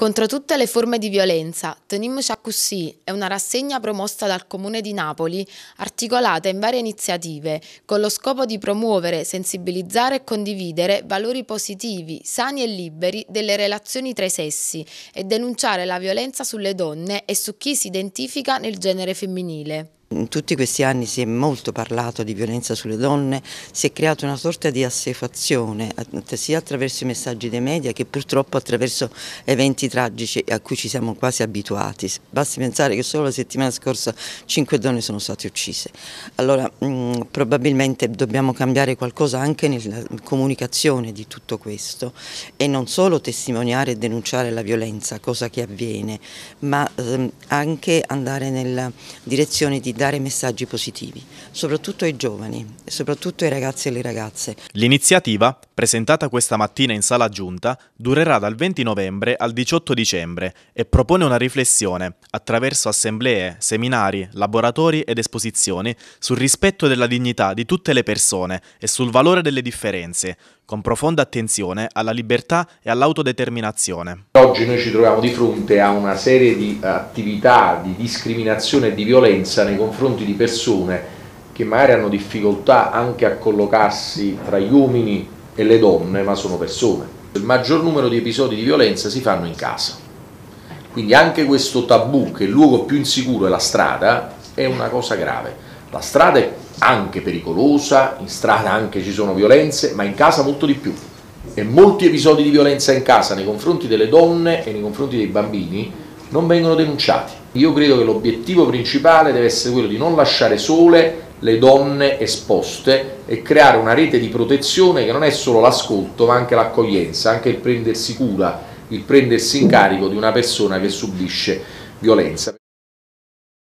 Contro tutte le forme di violenza, Tenim Chakussi è una rassegna promossa dal Comune di Napoli, articolata in varie iniziative, con lo scopo di promuovere, sensibilizzare e condividere valori positivi, sani e liberi delle relazioni tra i sessi e denunciare la violenza sulle donne e su chi si identifica nel genere femminile. In tutti questi anni si è molto parlato di violenza sulle donne, si è creata una sorta di assefazione sia attraverso i messaggi dei media che purtroppo attraverso eventi tragici a cui ci siamo quasi abituati. Basti pensare che solo la settimana scorsa cinque donne sono state uccise. Allora mh, mm, probabilmente dobbiamo cambiare qualcosa anche nella comunicazione di tutto questo e non solo testimoniare e denunciare la violenza, cosa che avviene, ma mh, ehm, anche andare nella direzione di dare messaggi positivi, soprattutto ai giovani, soprattutto ai ragazzi e alle ragazze. L'iniziativa, presentata questa mattina in sala giunta, durerà dal 20 novembre al 18 dicembre e propone una riflessione attraverso assemblee, seminari, laboratori ed esposizioni sul rispetto della dignità di tutte le persone e sul valore delle differenze, con profonda attenzione alla libertà e all'autodeterminazione. Oggi noi ci troviamo di fronte a una serie di attività di discriminazione e di violenza nei confronti di persone che magari hanno difficoltà anche a collocarsi tra gli uomini e le donne, ma sono persone. Il maggior numero di episodi di violenza si fanno in casa. Quindi anche questo tabù che il luogo più insicuro è la strada è una cosa grave. La strada è anche pericolosa, in strada anche ci sono violenze, ma in casa molto di più. E molti episodi di violenza in casa nei confronti delle donne e nei confronti dei bambini non vengono denunciati. Io credo che l'obiettivo principale deve essere quello di non lasciare sole le donne esposte e creare una rete di protezione che non è solo l'ascolto ma anche l'accoglienza, anche il prendersi cura, il prendersi in carico di una persona che subisce violenza.